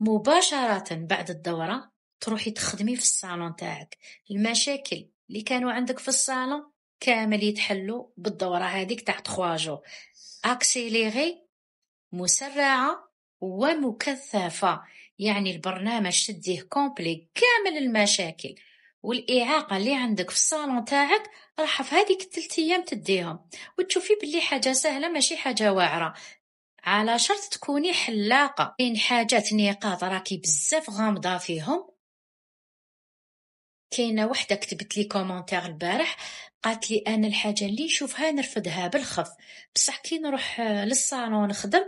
مباشرة بعد الدورة تروحي تخدمي في الصالون تاعك المشاكل اللي كانوا عندك في الصالون كامل يتحلوا بالدورة هذيك تاع تخواجو جور اكسيليغي مسرعة ومكثفة يعني البرنامج تديه كومبلي كامل المشاكل والإعاقة اللي عندك في الصالون تاعك راح في هذيك الثلاث أيام تديهم وتشوفي بلي حاجة سهلة ماشي حاجة واعرة على شرط تكوني حلاقة بين حاجات نقاط راكي بزاف غامضة فيهم كاينه وحده كتبت لي كومونتير البارح قالت لي انا الحاجه اللي نشوفها نرفدها بالخف بصح كي نروح آه، للصالون نخدم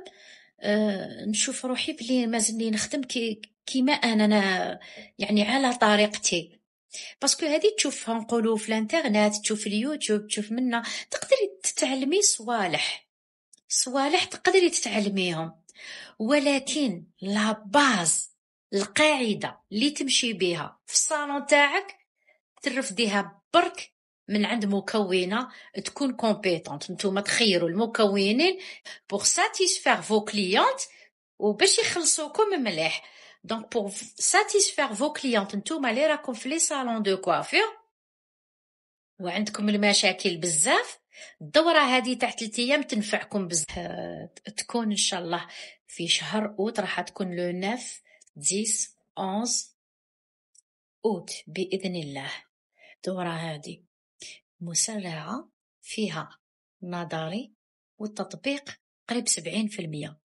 آه، نشوف روحي بلي مازلني نخدم كي كيما انا, أنا يعني على طريقتي باسكو هذه تشوفها نقولوا في الانترنت تشوف اليوتيوب تشوف منا تقدري تتعلمي صوالح صوالح تقدري تتعلميهم ولكن لا باز القاعده اللي تمشي بها في الصالون تاعك ترفديها برك من عند مكونه تكون كومبيتونت نتوما تخيروا المكونين بوغ ساتيسفير فو كليونت وباش يخلصوكم مليح دونك بوغ ساتيسفير فو كليونت نتوما اللي راكم في لي صالون دو كوافير وعندكم المشاكل بزاف الدورة هذه تاع ثلاث أيام تنفعكم بزاف آه، تكون إن شاء الله في شهر أوت راح تكون لو 9 ديس أونز أوت بإذن الله الدورة هذه مسرعة فيها نظري والتطبيق قريب سبعين في المية